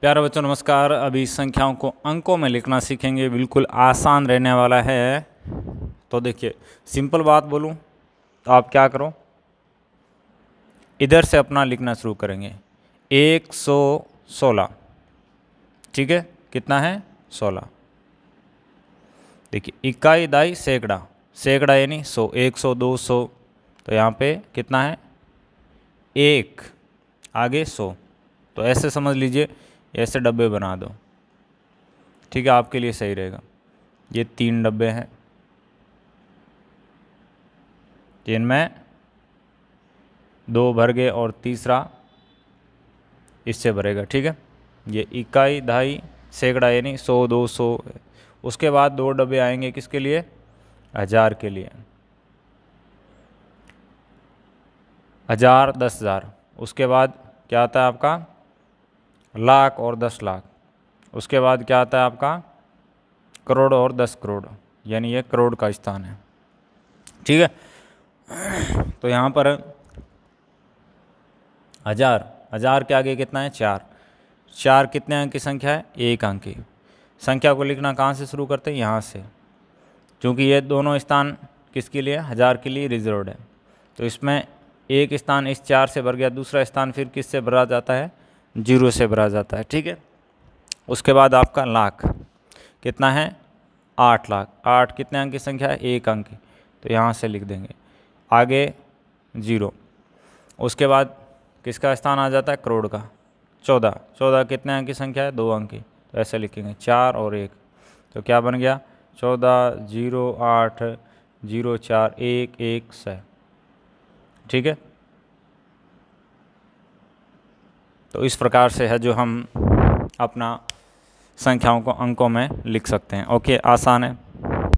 प्यारे बच्चों नमस्कार अभी संख्याओं को अंकों में लिखना सीखेंगे बिल्कुल आसान रहने वाला है तो देखिए सिंपल बात बोलूं तो आप क्या करो इधर से अपना लिखना शुरू करेंगे एक सौ सोलह ठीक है कितना है सोलह देखिए इकाई दाई सैकड़ा सैकड़ा यानी सो एक सौ दो सौ तो यहाँ पे कितना है एक आगे सौ तो ऐसे समझ लीजिए ऐसे डब्बे बना दो ठीक है आपके लिए सही रहेगा ये तीन डब्बे हैं जिनमें दो भर गए और तीसरा इससे भरेगा ठीक है ये इकाई ढाई सैकड़ा यानी सौ दो सौ उसके बाद दो डब्बे आएंगे किसके लिए हज़ार के लिए हज़ार दस हज़ार उसके बाद क्या आता है आपका लाख और दस लाख उसके बाद क्या आता है आपका करोड़ और दस करोड़ यानी ये करोड़ का स्थान है ठीक है तो यहाँ पर हजार हजार के आगे कितना है चार चार कितने अंक की संख्या है एक अंक की संख्या को लिखना कहाँ से शुरू करते हैं यहाँ से क्योंकि ये दोनों स्थान किसके लिए हजार के लिए रिजर्व है तो इसमें एक स्थान इस चार से भर गया दूसरा स्थान फिर किस से भरा जाता है जीरो से भरा जाता है ठीक है उसके बाद आपका लाख कितना है आठ लाख आठ कितने अंक की संख्या है एक अंक की तो यहाँ से लिख देंगे आगे जीरो उसके बाद किसका स्थान आ जाता है करोड़ का चौदह चौदह कितने अंक की संख्या है दो अंक की तो ऐसे लिखेंगे चार और एक तो क्या बन गया चौदह जीरो आठ जीरो चार एक एक सह ठीक है तो इस प्रकार से है जो हम अपना संख्याओं को अंकों में लिख सकते हैं ओके आसान है